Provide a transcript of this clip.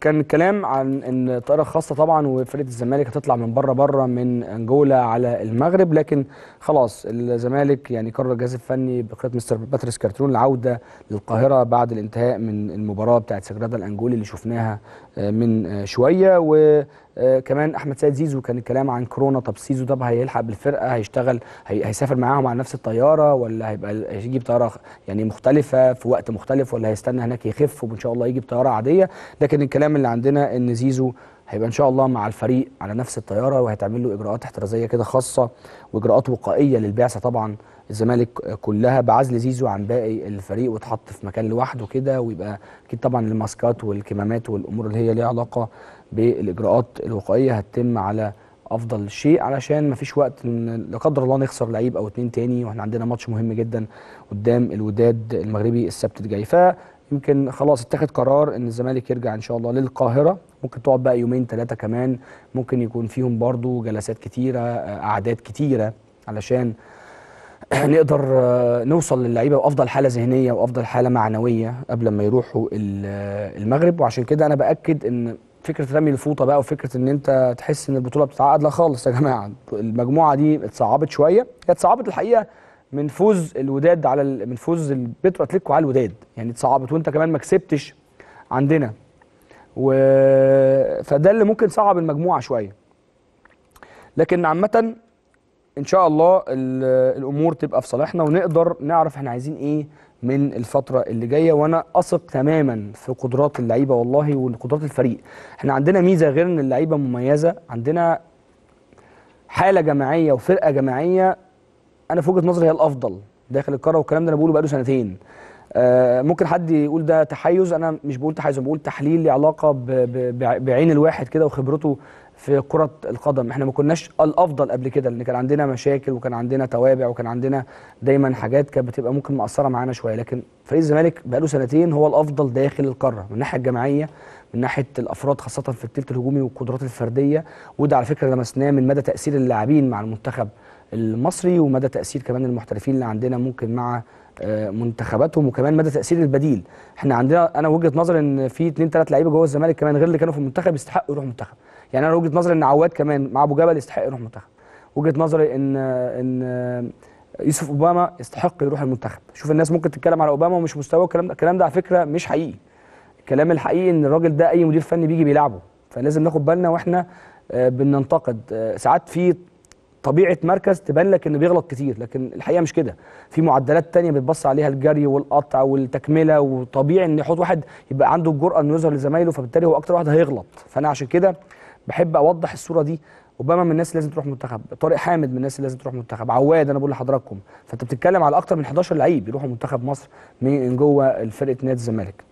كان كلام عن ان الطائره الخاصه طبعا وفرقه الزمالك هتطلع من بره بره من انجولا على المغرب لكن خلاص الزمالك يعني قرر الجهاز الفني بقياده مستر باتريس كارترون العوده للقاهره بعد الانتهاء من المباراه بتاعه سجرادا الانجولي اللي شفناها آه، من آه، شويه و آه، كمان احمد سيد زيزو كان الكلام عن كورونا طب سيزو طب هيلحق بالفرقه هيشتغل هي هيسافر معاهم على نفس الطياره ولا هيبقى هيجيب طياره يعني مختلفه في وقت مختلف ولا هيستنى هناك يخف وان شاء الله يجي بطياره عاديه لكن الكلام الكلام اللي عندنا ان زيزو هيبقى ان شاء الله مع الفريق على نفس الطياره وهيتعمل له اجراءات احترازيه كده خاصه واجراءات وقائيه للبعثه طبعا الزمالك كلها بعزل زيزو عن باقي الفريق وتحط في مكان لوحده كده ويبقى اكيد طبعا الماسكات والكمامات والامور اللي هي ليها علاقه بالاجراءات الوقائيه هتتم على افضل شيء علشان ما فيش وقت لا قدر الله نخسر لعيب او اتنين تاني واحنا عندنا ماتش مهم جدا قدام الوداد المغربي السبت الجاي يمكن خلاص اتخذ قرار ان الزمالك يرجع ان شاء الله للقاهره ممكن تقعد بقى يومين ثلاثه كمان ممكن يكون فيهم برضو جلسات كتيره اعداد آه، كتيره علشان نقدر آه، نوصل للعيبه وافضل حاله ذهنيه وافضل حاله معنويه قبل ما يروحوا آه، المغرب وعشان كده انا باكد ان فكره رمي الفوطه بقى وفكره ان انت تحس ان البطوله بتتعقد لا خالص يا جماعه المجموعه دي اتصعبت شويه هي اتصعبت الحقيقه من فوز الوداد على من فوز البترو اتليتيكو على الوداد يعني اتصعبت وانت كمان ما كسبتش عندنا و فده اللي ممكن صعب المجموعه شويه لكن عامه ان شاء الله الامور تبقى في صالحنا ونقدر نعرف احنا عايزين ايه من الفتره اللي جايه وانا اثق تماما في قدرات اللعيبه والله وقدرات الفريق احنا عندنا ميزه غير ان اللعيبه مميزه عندنا حاله جماعيه وفرقه جماعيه انا في وجهه نظري هي الافضل داخل القاره والكلام ده انا بقوله بقاله سنتين آه ممكن حد يقول ده تحيز انا مش بقول تحيز بقول تحليل له علاقه بعين الواحد كده وخبرته في كره القدم احنا ما كناش الافضل قبل كده لان كان عندنا مشاكل وكان عندنا توابع وكان عندنا دايما حاجات كانت بتبقى ممكن مقصره معانا شويه لكن فريق الزمالك بقاله سنتين هو الافضل داخل القاره من الناحيه الجماعيه من ناحيه الافراد خاصه في الثلث الهجومي والقدرات الفرديه وده على فكره لمسناه من مدى تاثير اللاعبين مع المنتخب المصري ومدى تاثير كمان المحترفين اللي عندنا ممكن مع آه، منتخباتهم وكمان مدى تاثير البديل احنا عندنا انا وجهه نظر ان في اثنين ثلاث لعيبه جوه الزمالك كمان غير اللي كانوا في المنتخب يستحقوا يروحوا منتخب يعني انا وجهه نظري ان عواد كمان مع ابو جبل يستحق يروح منتخب وجهه نظري ان آه، ان آه، يوسف اوباما يستحق يروح المنتخب شوف الناس ممكن تتكلم على اوباما ومش مستواه الكلام ده الكلام ده على فكره مش حقيقي الكلام الحقيقي ان الراجل ده اي مدير فني بيجي بيلعبه فلازم ناخد بالنا واحنا آه، بننتقد آه، ساعات في طبيعه مركز تبان لك انه بيغلط كتير لكن الحقيقه مش كده في معدلات تانية بتبص عليها الجري والقطع والتكمله وطبيعي ان يحط واحد يبقى عنده الجرأه انه يظهر لزمايله فبالتالي هو اكتر واحد هيغلط فانا عشان كده بحب اوضح الصوره دي اوباما من الناس اللي لازم تروح منتخب طارق حامد من الناس اللي لازم تروح منتخب عواد انا بقول لحضراتكم فانت بتتكلم على اكتر من 11 لعيب يروحوا منتخب مصر من جوه فرقه نادي الزمالك